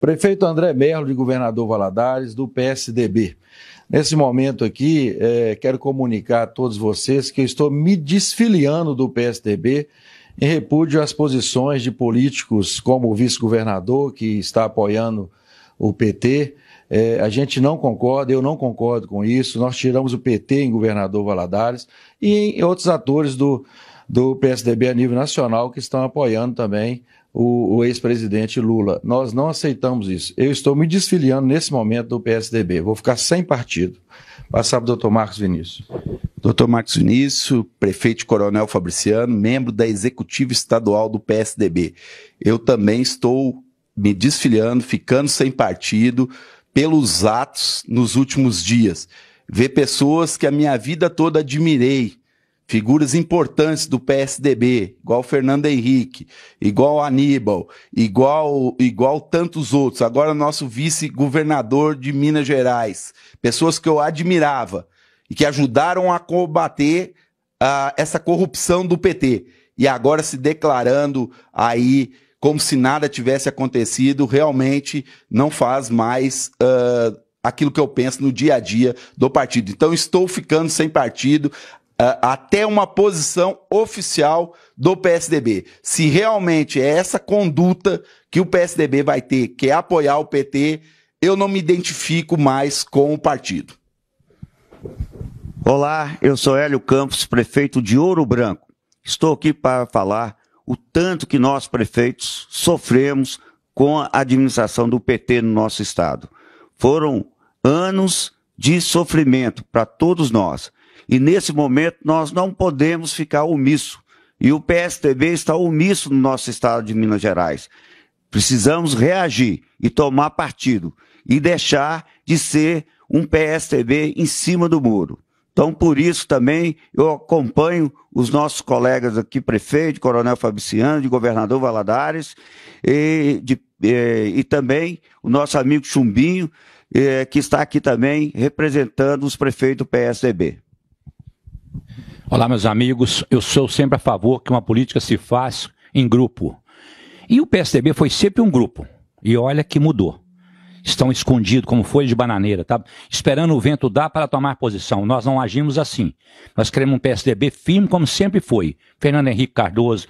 Prefeito André Merlo, de Governador Valadares, do PSDB. Nesse momento aqui, é, quero comunicar a todos vocês que eu estou me desfiliando do PSDB em repúdio às posições de políticos como o vice-governador, que está apoiando o PT. É, a gente não concorda, eu não concordo com isso. Nós tiramos o PT em Governador Valadares e em outros atores do, do PSDB a nível nacional que estão apoiando também o, o ex-presidente Lula. Nós não aceitamos isso. Eu estou me desfiliando nesse momento do PSDB. Vou ficar sem partido. Passar para o doutor Marcos Vinícius. Doutor Marcos Vinícius, prefeito Coronel Fabriciano, membro da executiva estadual do PSDB. Eu também estou me desfiliando, ficando sem partido, pelos atos nos últimos dias. Ver pessoas que a minha vida toda admirei, figuras importantes do PSDB, igual Fernando Henrique, igual Aníbal, igual igual tantos outros. Agora nosso vice-governador de Minas Gerais, pessoas que eu admirava e que ajudaram a combater uh, essa corrupção do PT e agora se declarando aí como se nada tivesse acontecido, realmente não faz mais uh, aquilo que eu penso no dia a dia do partido. Então estou ficando sem partido até uma posição oficial do PSDB. Se realmente é essa conduta que o PSDB vai ter, que é apoiar o PT, eu não me identifico mais com o partido. Olá, eu sou Hélio Campos, prefeito de Ouro Branco. Estou aqui para falar o tanto que nós prefeitos sofremos com a administração do PT no nosso estado. Foram anos de sofrimento para todos nós. E nesse momento nós não podemos ficar omisso. E o PSTB está omisso no nosso estado de Minas Gerais. Precisamos reagir e tomar partido e deixar de ser um PSTB em cima do muro. Então, por isso também eu acompanho os nossos colegas aqui, prefeito, coronel Fabriciano, de governador Valadares, e, de, e, e também o nosso amigo Chumbinho, eh, que está aqui também representando os prefeitos do PSDB. Olá, meus amigos. Eu sou sempre a favor que uma política se faça em grupo. E o PSDB foi sempre um grupo. E olha que mudou estão escondidos como folha de bananeira, tá? esperando o vento dar para tomar posição. Nós não agimos assim. Nós queremos um PSDB firme como sempre foi. Fernando Henrique Cardoso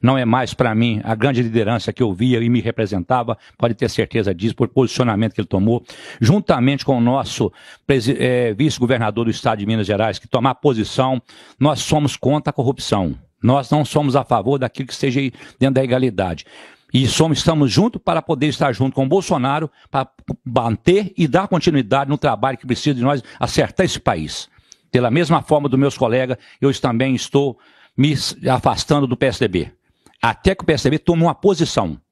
não é mais para mim a grande liderança que eu via e me representava, pode ter certeza disso, por posicionamento que ele tomou, juntamente com o nosso é, vice-governador do estado de Minas Gerais, que tomar posição, nós somos contra a corrupção. Nós não somos a favor daquilo que esteja dentro da legalidade. E somos, estamos juntos para poder estar junto com o Bolsonaro, para manter e dar continuidade no trabalho que precisa de nós acertar esse país. Pela mesma forma dos meus colegas, eu também estou me afastando do PSDB. Até que o PSDB tome uma posição.